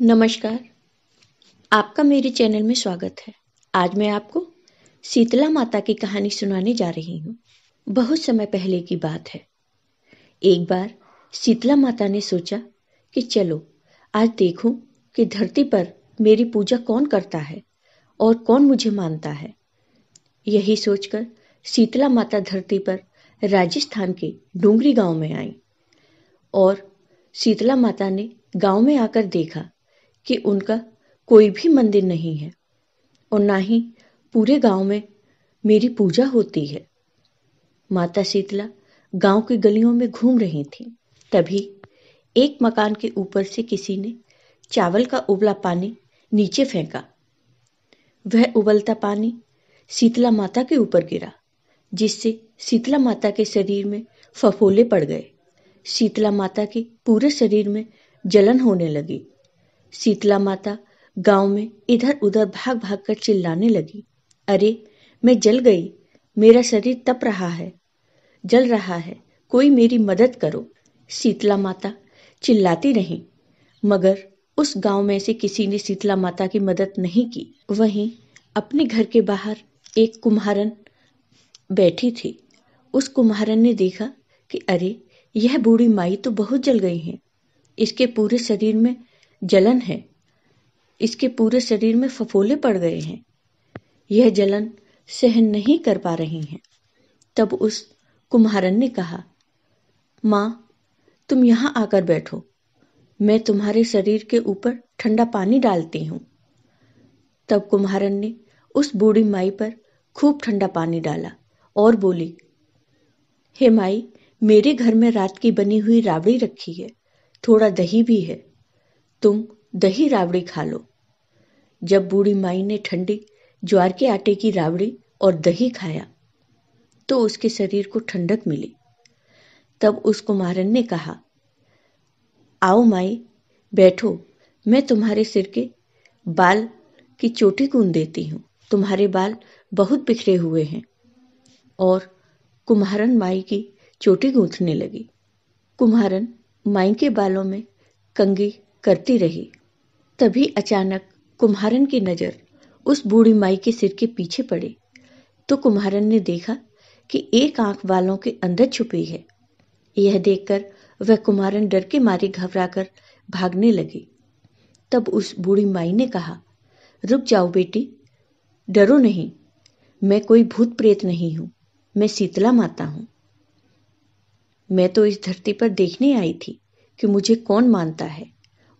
नमस्कार आपका मेरे चैनल में स्वागत है आज मैं आपको शीतला माता की कहानी सुनाने जा रही हूँ बहुत समय पहले की बात है एक बार शीतला माता ने सोचा कि चलो आज देखूं कि धरती पर मेरी पूजा कौन करता है और कौन मुझे मानता है यही सोचकर शीतला माता धरती पर राजस्थान के डोंगरी गांव में आई और शीतला माता ने गांव में आकर देखा कि उनका कोई भी मंदिर नहीं है और ना ही पूरे गांव में मेरी पूजा होती है माता शीतला गांव की गलियों में घूम रही थी तभी एक मकान के ऊपर से किसी ने चावल का उबला पानी नीचे फेंका वह उबलता पानी शीतला माता के ऊपर गिरा जिससे शीतला माता के शरीर में फफोले पड़ गए शीतला माता के पूरे शरीर में जलन होने लगी शीतला माता गांव में इधर उधर भाग भाग कर चिल्लाने लगी अरे मैं जल गई मेरा शरीर तप रहा है जल रहा है कोई मेरी मदद करो शीतला माता चिल्लाती रही मगर उस गांव में से किसी ने शीतला माता की मदद नहीं की वहीं अपने घर के बाहर एक कुम्हारन बैठी थी उस कुम्हारन ने देखा कि अरे यह बूढ़ी माई तो बहुत जल गई है इसके पूरे शरीर में जलन है इसके पूरे शरीर में फफोले पड़ गए हैं यह जलन सहन नहीं कर पा रही हैं तब उस कुम्हारन ने कहा माँ तुम यहां आकर बैठो मैं तुम्हारे शरीर के ऊपर ठंडा पानी डालती हूँ तब कुम्हारन ने उस बूढ़ी माई पर खूब ठंडा पानी डाला और बोली हे माई मेरे घर में रात की बनी हुई राबड़ी रखी है थोड़ा दही भी है तुम दही रावड़ी खा लो जब बूढ़ी माई ने ठंडी ज्वार के आटे की रावड़ी और दही खाया तो उसके शरीर को ठंडक मिली तब उस कुमारन ने कहा आओ माई बैठो मैं तुम्हारे सिर के बाल की चोटी गूंद देती हूँ तुम्हारे बाल बहुत बिखरे हुए हैं और कुम्हारन माई की चोटी गूंथने लगी कुम्हारन माई के बालों में कंगी करती रही तभी अचानक कुम्हारन की नज़र उस बूढ़ी माई के सिर के पीछे पड़ी तो कुम्हारन ने देखा कि एक आंख वालों के अंदर छुपी है यह देखकर वह कुम्हारन डर के मारे घबराकर भागने लगी तब उस बूढ़ी माई ने कहा रुक जाओ बेटी डरो नहीं मैं कोई भूत प्रेत नहीं हूं मैं शीतला माता हूं मैं तो इस धरती पर देखने आई थी कि मुझे कौन मानता है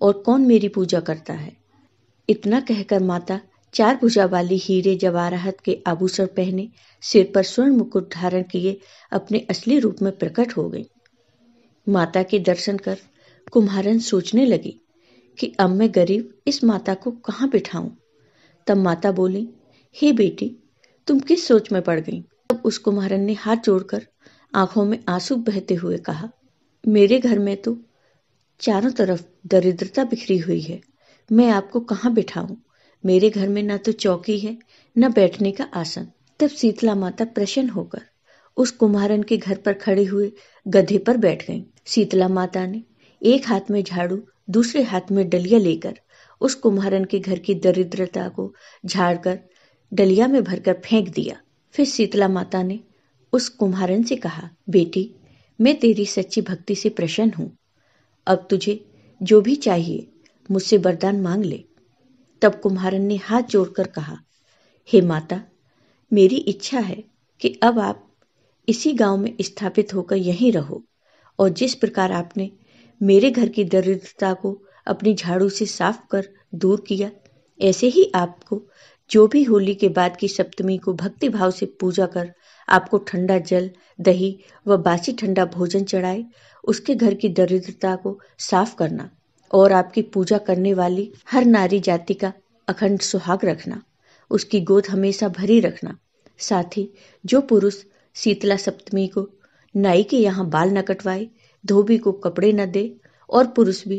और कौन मेरी पूजा करता है इतना कहकर माता चार भुजा वाली हीरे जवाहरात के आभूषण पहने सिर पर स्वर्ण मुकुट धारण किए अपने असली रूप में प्रकट हो गई माता के दर्शन कर कुम्हारन सोचने लगी कि अब मैं गरीब इस माता को कहाँ बिठाऊं तब माता बोली हे बेटी तुम किस सोच में पड़ गई तब उस कुम्हारन ने हाथ जोड़कर आंखों में आंसू बहते हुए कहा मेरे घर में तो चारों तरफ दरिद्रता बिखरी हुई है मैं आपको कहाँ बिठाऊं मेरे घर में ना तो चौकी है न बैठने का आसन तब शीतला माता प्रसन्न होकर उस कुम्हारन के घर पर खड़े हुए गधे पर बैठ गईं। शीतला माता ने एक हाथ में झाड़ू दूसरे हाथ में डलिया लेकर उस कुम्हारन के घर की दरिद्रता को झाड़कर डलिया में भरकर फेंक दिया फिर शीतला माता ने उस कुम्हारन से कहा बेटी मैं तेरी सच्ची भक्ति से प्रसन्न हूँ अब तुझे जो भी चाहिए मुझसे वरदान मांग ले तब कुम्हारन ने हाथ जोड़कर कहा हे माता मेरी इच्छा है कि अब आप इसी गांव में स्थापित होकर यहीं रहो और जिस प्रकार आपने मेरे घर की दरिद्रता को अपनी झाड़ू से साफ कर दूर किया ऐसे ही आपको जो भी होली के बाद की सप्तमी को भक्ति भाव से पूजा कर आपको ठंडा जल दही व बासी ठंडा भोजन चढ़ाए उसके घर की दरिद्रता को साफ करना और आपकी पूजा करने वाली हर नारी जाति का अखंड सुहाग रखना उसकी गोद हमेशा भरी रखना साथ ही जो पुरुष शीतला सप्तमी को नाई के यहाँ बाल न कटवाए धोबी को कपड़े न दे और पुरुष भी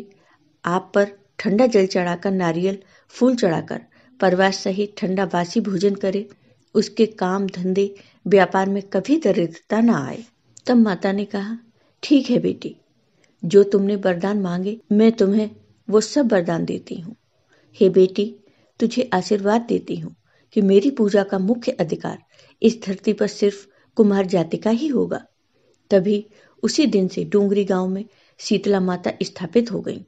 आप पर ठंडा जल चढ़ाकर नारियल फूल चढ़ाकर परवास सहित ठंडा बासी भोजन करे उसके काम धंधे व्यापार में कभी दरिद्रता ना आए तब माता ने कहा ठीक है बेटी जो तुमने वरदान मांगे मैं तुम्हें वो सब वरदान देती हूँ हे बेटी तुझे आशीर्वाद देती हूँ कि मेरी पूजा का मुख्य अधिकार इस धरती पर सिर्फ कुमार जाति का ही होगा तभी उसी दिन से डूंगरी गांव में शीतला माता स्थापित हो गई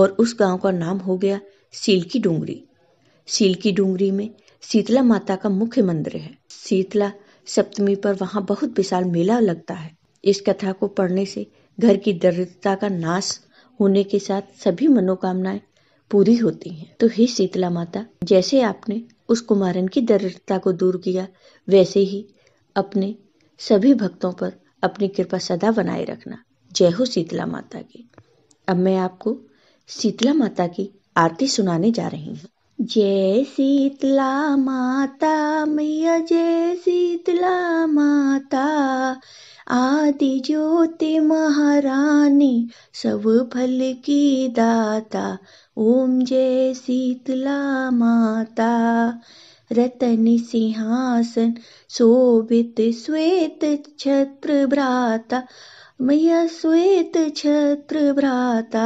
और उस गांव का नाम हो गया सील की डूंगरी सील की डूंगरी में शीतला माता का मुख्य मंदिर है शीतला सप्तमी पर वहाँ बहुत विशाल मेला लगता है इस कथा को पढ़ने से घर की दरिद्रता का नाश होने के साथ सभी मनोकामनाएं पूरी होती हैं। तो हे शीतला माता जैसे आपने उस कुमारन की दरिद्रता को दूर किया वैसे ही अपने सभी भक्तों पर अपनी कृपा सदा बनाए रखना जय हो शीतला माता की अब मैं आपको शीतला माता की आरती सुनाने जा रही हूँ जय शीतला माता मैया जय शीतला माता आदि ज्योति महारानी सब फल की दाता ओम जय शीतला माता रतन सिंहासन शोभित श्वेत छत्र भ्राता मैया श्वेत छत्र भ्राता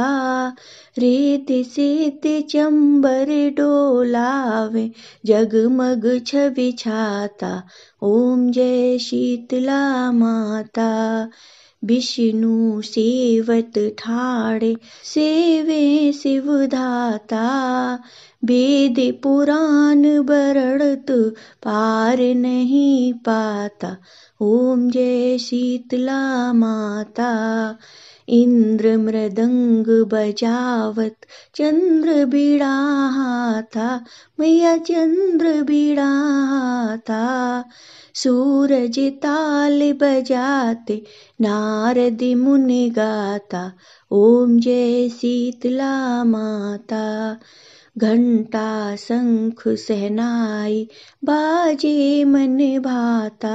रेत सेत चंबर डोलावे जगमग छवि छाता ओम जय शीतला माता विष्णु सेवत ठाड़े सेवे शिव धाता वेद पुराण बरड़त पार नहीं पाता ॐ जय शीतला माता इंद्र मृदंग बजावत चंद्र बिड़ाता मैया चंद्र बिड़ाता सूरज ताल बजाते नारद मुनि गाता ओम जय शीतला माता घंटा शंख सहनाई बाजे मन भाता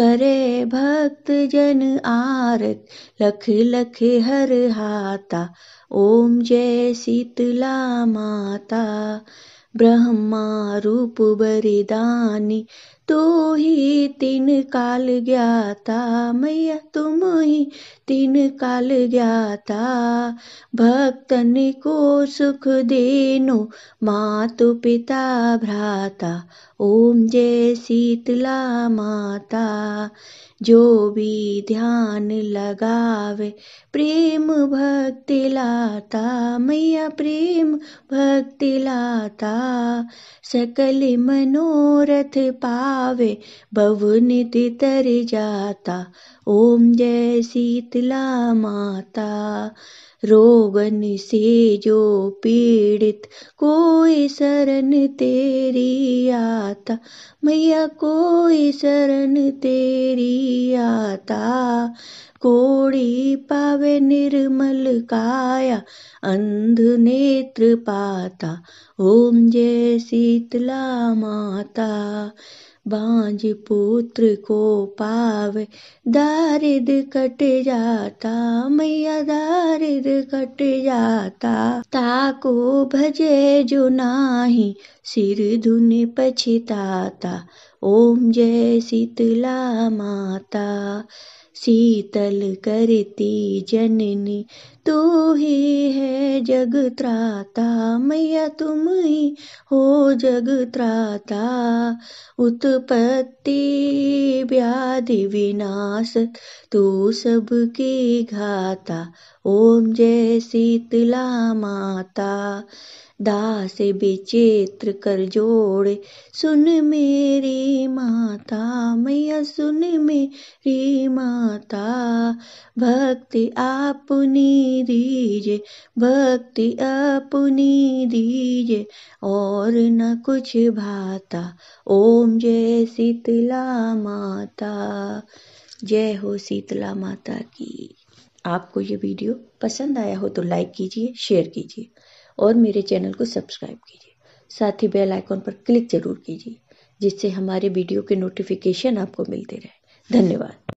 करे भक्त जन आरत लख लख हर हाता ओम जय शीतला माता ब्रह्मा रूप बरिदानी तो ही तीन काल ज्ञाता मैया तुम ही तीन काल ज्ञाता भक्तन को सुख देनो मातु पिता भ्राता ओम जय शीतला माता जो भी ध्यान लगावे प्रेम भक्ति लाता मैया प्रेम भक्ति लाता सकल मनोरथ पा आवे भवन तितर तर जाता ओम जय शीतला माता रोगन से जो पीड़ित कोई शरण तेरी आता मैया कोई शरण तेरी आता कोड़ी पावे निर्मल काया अंध नेत्र पाता ओम जय शीतला माता बांझ पुत्र को पावे दारिद कट जाता मैया दारिद कट जाता ताको भजे जो नाही सिर धुन पछिताता ओम जय शीतला माता शीतल करती जननी तू ही है जग त्राता मैया तुम ही हो जगत्राता उत्पत्ति व्याधि विनाश तू सबकी घाता ओम जय शीतला माता दास विचित्र कर जोड़े सुन मेरी माता मैया सुन मेरी माता भक्ति आपनी दीजे भक्ति अपनी दीजे और न कुछ भाता ओम जय शीतला माता जय हो शीतला माता की आपको ये वीडियो पसंद आया हो तो लाइक कीजिए शेयर कीजिए और मेरे चैनल को सब्सक्राइब कीजिए साथ ही बेल आइकॉन पर क्लिक जरूर कीजिए जिससे हमारे वीडियो के नोटिफिकेशन आपको मिलते रहे धन्यवाद